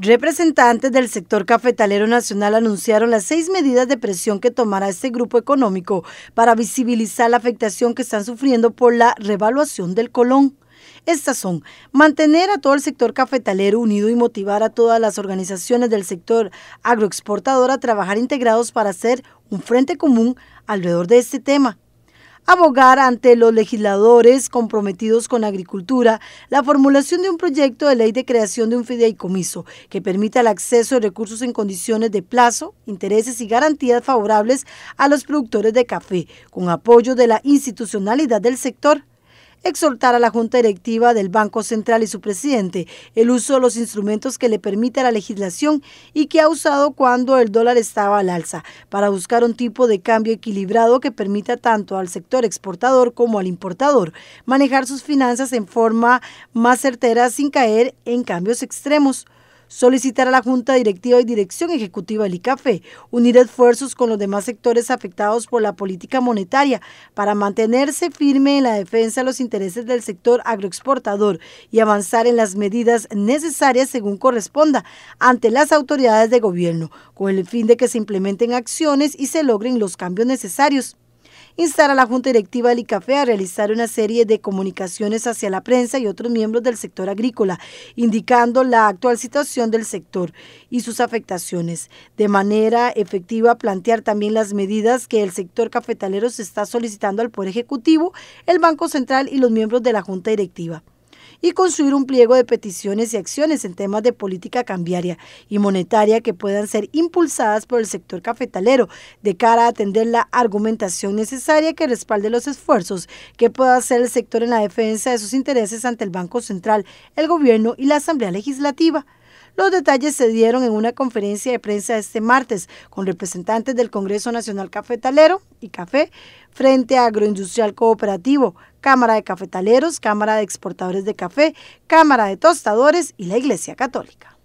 Representantes del sector cafetalero nacional anunciaron las seis medidas de presión que tomará este grupo económico para visibilizar la afectación que están sufriendo por la revaluación del colón. Estas son mantener a todo el sector cafetalero unido y motivar a todas las organizaciones del sector agroexportador a trabajar integrados para hacer un frente común alrededor de este tema abogar ante los legisladores comprometidos con la agricultura la formulación de un proyecto de ley de creación de un fideicomiso que permita el acceso de recursos en condiciones de plazo, intereses y garantías favorables a los productores de café, con apoyo de la institucionalidad del sector exhortar a la Junta Directiva del Banco Central y su presidente el uso de los instrumentos que le permite la legislación y que ha usado cuando el dólar estaba al alza, para buscar un tipo de cambio equilibrado que permita tanto al sector exportador como al importador manejar sus finanzas en forma más certera sin caer en cambios extremos solicitar a la Junta Directiva y Dirección Ejecutiva del ICAFE unir esfuerzos con los demás sectores afectados por la política monetaria para mantenerse firme en la defensa de los intereses del sector agroexportador y avanzar en las medidas necesarias según corresponda ante las autoridades de gobierno, con el fin de que se implementen acciones y se logren los cambios necesarios instar a la Junta Directiva del ICAFE a realizar una serie de comunicaciones hacia la prensa y otros miembros del sector agrícola, indicando la actual situación del sector y sus afectaciones. De manera efectiva, plantear también las medidas que el sector cafetalero se está solicitando al Poder Ejecutivo, el Banco Central y los miembros de la Junta Directiva y construir un pliego de peticiones y acciones en temas de política cambiaria y monetaria que puedan ser impulsadas por el sector cafetalero de cara a atender la argumentación necesaria que respalde los esfuerzos que pueda hacer el sector en la defensa de sus intereses ante el Banco Central, el Gobierno y la Asamblea Legislativa. Los detalles se dieron en una conferencia de prensa este martes con representantes del Congreso Nacional Cafetalero y Café Frente Agroindustrial Cooperativo, Cámara de Cafetaleros, Cámara de Exportadores de Café, Cámara de Tostadores y la Iglesia Católica.